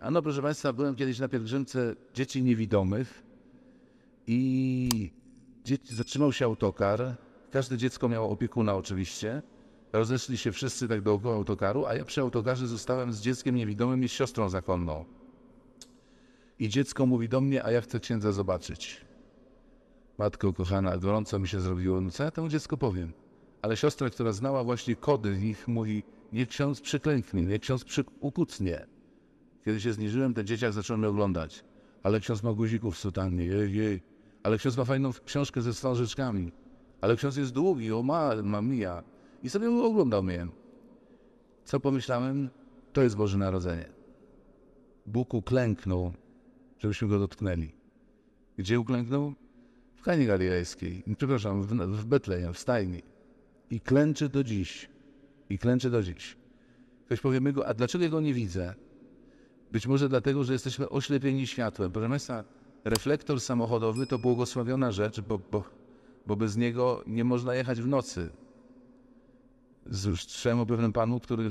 Ano, proszę Państwa, byłem kiedyś na pielgrzymce dzieci niewidomych i dzieci, zatrzymał się autokar. Każde dziecko miało opiekuna oczywiście. Rozeszli się wszyscy tak dookoła autokaru, a ja przy autokarze zostałem z dzieckiem niewidomym i z siostrą zakonną. I dziecko mówi do mnie, a ja chcę księdza zobaczyć. Matko kochana, gorąco mi się zrobiło. No co ja temu dziecku powiem? Ale siostra, która znała właśnie kody ich, mówi, niech ksiądz przyklęknie, niech ksiądz przy... ukucnie. Kiedy się zniżyłem, ten dzieciak zaczął mnie oglądać. Ale ksiądz ma guzików w sutannie, jej, jej. Ale ksiądz ma fajną książkę ze wstążeczkami. Ale ksiądz jest długi, o ma, ma mija. I sobie oglądał mnie. Co pomyślałem? To jest Boże Narodzenie. Bóg uklęknął, żebyśmy go dotknęli. Gdzie uklęknął? W Kanie Galilejskiej, przepraszam, w, w Betlejem, w stajni. I klęczy do dziś. I klęczy do dziś. Ktoś powie, my go, a dlaczego go nie widzę? Być może dlatego, że jesteśmy oślepieni światłem. Proszę Państwa, reflektor samochodowy to błogosławiona rzecz, bo, bo, bo bez niego nie można jechać w nocy. Słyszałem o pewnym panu, który,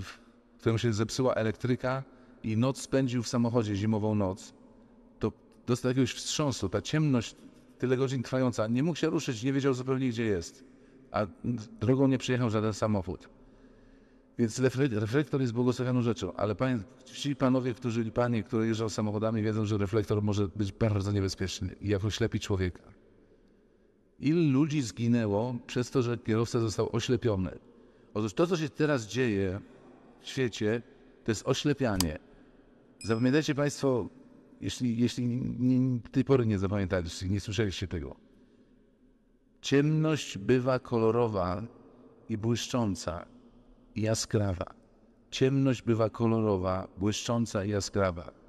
któremu się zepsuła elektryka i noc spędził w samochodzie, zimową noc. To dostał jakiegoś wstrząsu, ta ciemność tyle godzin trwająca, nie mógł się ruszyć, nie wiedział zupełnie gdzie jest, a drogą nie przyjechał żaden samochód. Więc reflektor jest błogosławioną rzeczą, ale panie, ci panowie, którzy, panie, które jeżdżą samochodami, wiedzą, że reflektor może być bardzo niebezpieczny i jako ślepi człowieka. Ilu ludzi zginęło przez to, że kierowca został oślepiony? Otóż to, co się teraz dzieje w świecie, to jest oślepianie. Zapamiętajcie Państwo, jeśli, jeśli nie, do tej pory nie zapamiętaliście, nie słyszeliście tego. Ciemność bywa kolorowa i błyszcząca, jaskrawa. Ciemność bywa kolorowa, błyszcząca i jaskrawa.